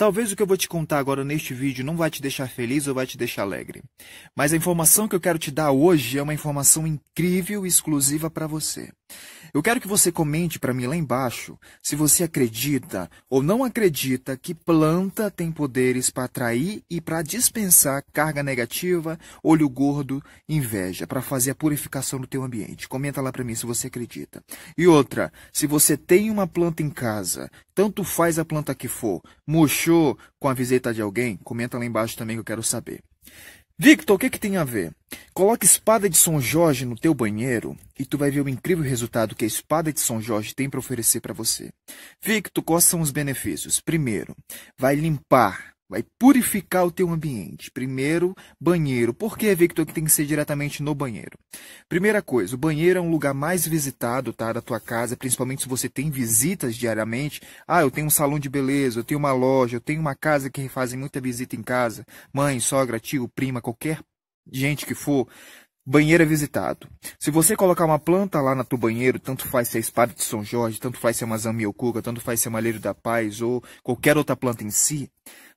Talvez o que eu vou te contar agora neste vídeo não vai te deixar feliz ou vai te deixar alegre, mas a informação que eu quero te dar hoje é uma informação incrível e exclusiva para você. Eu quero que você comente para mim lá embaixo se você acredita ou não acredita que planta tem poderes para atrair e para dispensar carga negativa, olho gordo, inveja, para fazer a purificação do teu ambiente. Comenta lá para mim se você acredita. E outra, se você tem uma planta em casa, tanto faz a planta que for, murchou com a visita de alguém, comenta lá embaixo também que eu quero saber. Victor, o que, é que tem a ver? Coloca espada de São Jorge no teu banheiro e tu vai ver o incrível resultado que a espada de São Jorge tem para oferecer para você. Victor, quais são os benefícios? Primeiro, vai limpar Vai purificar o teu ambiente. Primeiro, banheiro. Por que, Victor, que tem que ser diretamente no banheiro? Primeira coisa, o banheiro é um lugar mais visitado tá, da tua casa, principalmente se você tem visitas diariamente. Ah, eu tenho um salão de beleza, eu tenho uma loja, eu tenho uma casa que fazem muita visita em casa. Mãe, sogra, tio, prima, qualquer gente que for. Banheiro é visitado. Se você colocar uma planta lá no teu banheiro, tanto faz ser a é espada de São Jorge, tanto faz ser é uma zamiocuca, tanto faz ser é malheiro da paz ou qualquer outra planta em si,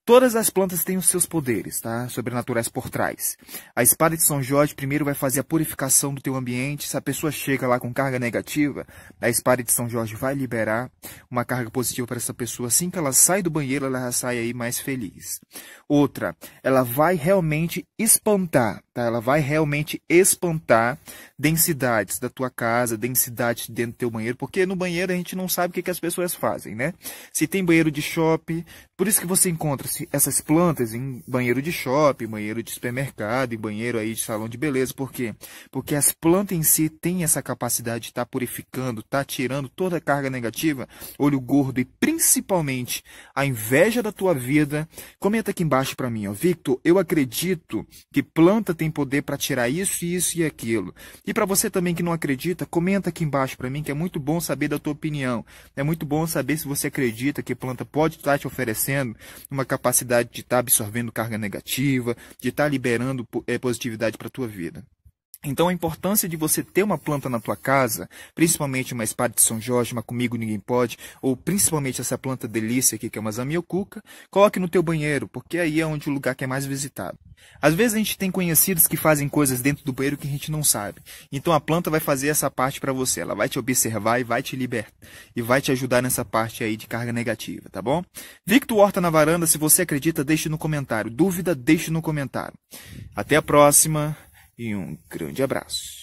Todas as plantas têm os seus poderes, tá? Sobrenaturais por trás. A espada de São Jorge primeiro vai fazer a purificação do teu ambiente. Se a pessoa chega lá com carga negativa, a espada de São Jorge vai liberar uma carga positiva para essa pessoa. Assim que ela sai do banheiro, ela já sai aí mais feliz. Outra, ela vai realmente espantar Tá? Ela vai realmente espantar densidades da tua casa, densidades dentro do teu banheiro, porque no banheiro a gente não sabe o que, que as pessoas fazem, né? Se tem banheiro de shopping, por isso que você encontra essas plantas em banheiro de shopping, banheiro de supermercado, em banheiro aí de salão de beleza, por quê? Porque as plantas em si têm essa capacidade de estar tá purificando, tá tirando toda a carga negativa, olho gordo e principalmente a inveja da tua vida. Comenta aqui embaixo para mim, ó, Victor, eu acredito que planta tem tem poder para tirar isso, isso e aquilo. E para você também que não acredita, comenta aqui embaixo para mim que é muito bom saber da tua opinião. É muito bom saber se você acredita que planta pode estar tá te oferecendo uma capacidade de estar tá absorvendo carga negativa, de estar tá liberando eh, positividade para tua vida. Então a importância de você ter uma planta na tua casa, principalmente uma espada de São Jorge, uma comigo ninguém pode, ou principalmente essa planta delícia aqui que é uma zamiocuca, coloque no teu banheiro, porque aí é onde o lugar que é mais visitado. Às vezes a gente tem conhecidos que fazem coisas dentro do banheiro que a gente não sabe. Então a planta vai fazer essa parte para você, ela vai te observar e vai te libertar e vai te ajudar nessa parte aí de carga negativa, tá bom? Victor Horta na varanda, se você acredita, deixe no comentário. Dúvida, deixe no comentário. Até a próxima e um grande abraço.